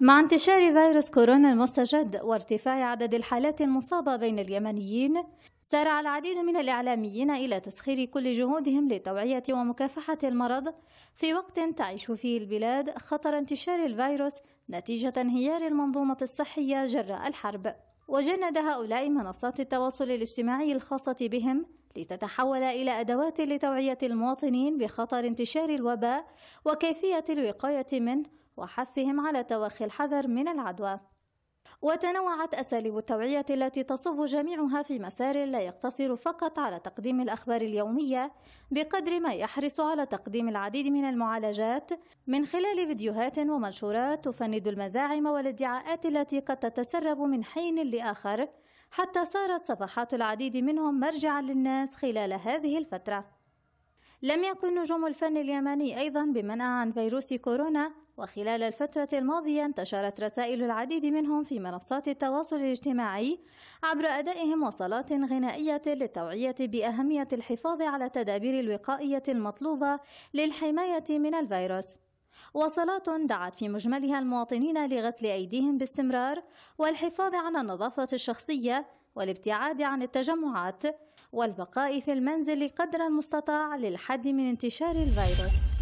مع انتشار فيروس كورونا المستجد وارتفاع عدد الحالات المصابة بين اليمنيين سارع العديد من الإعلاميين إلى تسخير كل جهودهم لتوعية ومكافحة المرض في وقت تعيش فيه البلاد خطر انتشار الفيروس نتيجة انهيار المنظومة الصحية جراء الحرب وجند هؤلاء منصات التواصل الاجتماعي الخاصة بهم لتتحول إلى أدوات لتوعية المواطنين بخطر انتشار الوباء وكيفية الوقاية منه وحثهم على توخي الحذر من العدوى وتنوعت أساليب التوعية التي تصب جميعها في مسار لا يقتصر فقط على تقديم الأخبار اليومية بقدر ما يحرص على تقديم العديد من المعالجات من خلال فيديوهات ومنشورات تفند المزاعم والادعاءات التي قد تتسرب من حين لآخر حتى صارت صفحات العديد منهم مرجعا للناس خلال هذه الفترة لم يكن نجوم الفن اليمني أيضا بمنع عن فيروس كورونا وخلال الفترة الماضية انتشرت رسائل العديد منهم في منصات التواصل الاجتماعي عبر أدائهم وصلات غنائية للتوعية بأهمية الحفاظ على التدابير الوقائية المطلوبة للحماية من الفيروس وصلات دعت في مجملها المواطنين لغسل أيديهم باستمرار والحفاظ على النظافة الشخصية والابتعاد عن التجمعات والبقاء في المنزل قدر المستطاع للحد من انتشار الفيروس